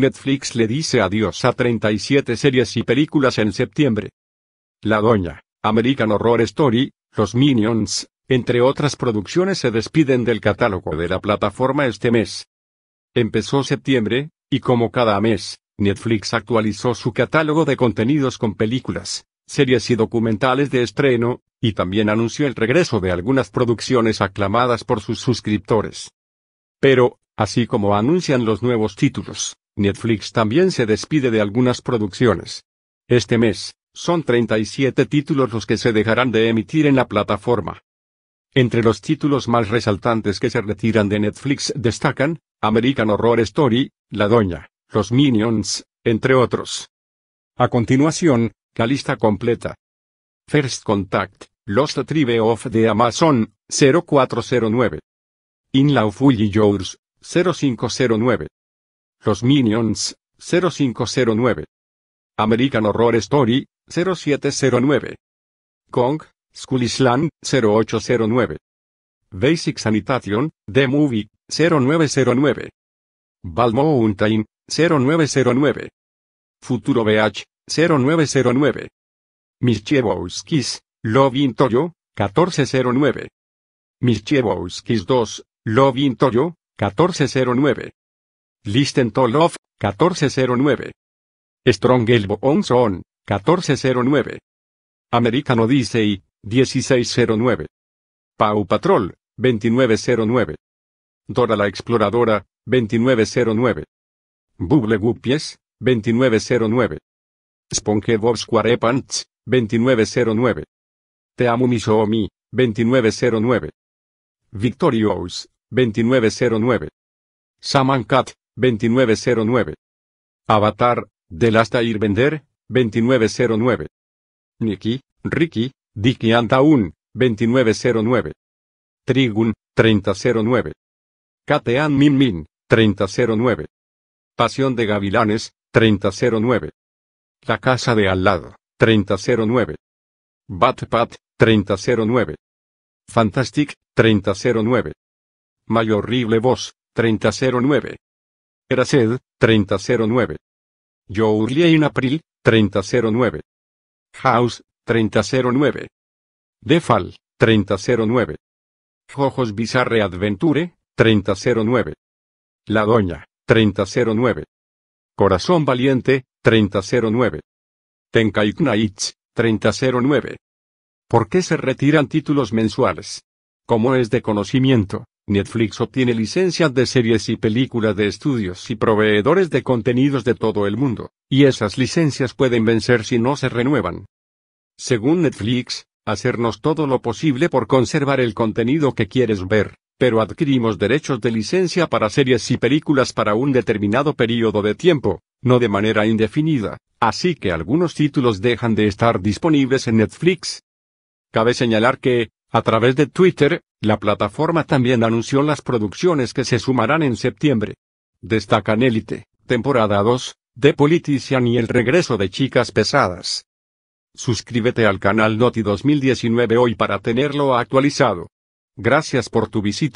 Netflix le dice adiós a 37 series y películas en septiembre. La Doña, American Horror Story, Los Minions, entre otras producciones se despiden del catálogo de la plataforma este mes. Empezó septiembre, y como cada mes, Netflix actualizó su catálogo de contenidos con películas, series y documentales de estreno, y también anunció el regreso de algunas producciones aclamadas por sus suscriptores. Pero, así como anuncian los nuevos títulos, Netflix también se despide de algunas producciones. Este mes, son 37 títulos los que se dejarán de emitir en la plataforma. Entre los títulos más resaltantes que se retiran de Netflix destacan, American Horror Story, La Doña, Los Minions, entre otros. A continuación, la lista completa. First Contact, Lost Tribe of the Amazon, 0409. In Lawfully Yours, 0509. Los Minions, 0509. American Horror Story, 0709. Kong, Skull Island, 0809. Basic Sanitation, The Movie, 0909. Balmountain, Time, 0909. Futuro BH, 0909. Love Lovin Toyo, 1409. Kids 2, Lovin Toyo, 1409. Listen 1409. Strong Elbow On 1409. American Odyssey, 1609. Pau Patrol, 2909. Dora la Exploradora, 2909. Bubble Guppies, 2909. SpongeBob SquarePants, 2909. Te amo 2909. Victorious, 2909. Samankat 2909. Avatar, del hasta ir vender, 2909. Nikki, Ricky, Dicky Antaun, 2909. Trigun, 3009. Katean Min Min, 3009. Pasión de Gavilanes, 3009. La Casa de Al lado, 3009. Batpat, 3009. Fantastic, 3009. Mayorrible Horrible Voz, 3009. Erased, 3009. Jourlie in April, 3009. House, 3009. Defal, 3009. Jojos Bizarre Adventure, 3009. La Doña, 3009. Corazón Valiente, 3009. Tenkai Knights, 3009. ¿Por qué se retiran títulos mensuales? ¿Cómo es de conocimiento, Netflix obtiene licencias de series y películas de estudios y proveedores de contenidos de todo el mundo, y esas licencias pueden vencer si no se renuevan. Según Netflix, hacernos todo lo posible por conservar el contenido que quieres ver, pero adquirimos derechos de licencia para series y películas para un determinado período de tiempo, no de manera indefinida, así que algunos títulos dejan de estar disponibles en Netflix. Cabe señalar que, a través de Twitter, la plataforma también anunció las producciones que se sumarán en septiembre. Destacan Élite, temporada 2, The Politician y el regreso de Chicas Pesadas. Suscríbete al canal Noti 2019 hoy para tenerlo actualizado. Gracias por tu visita.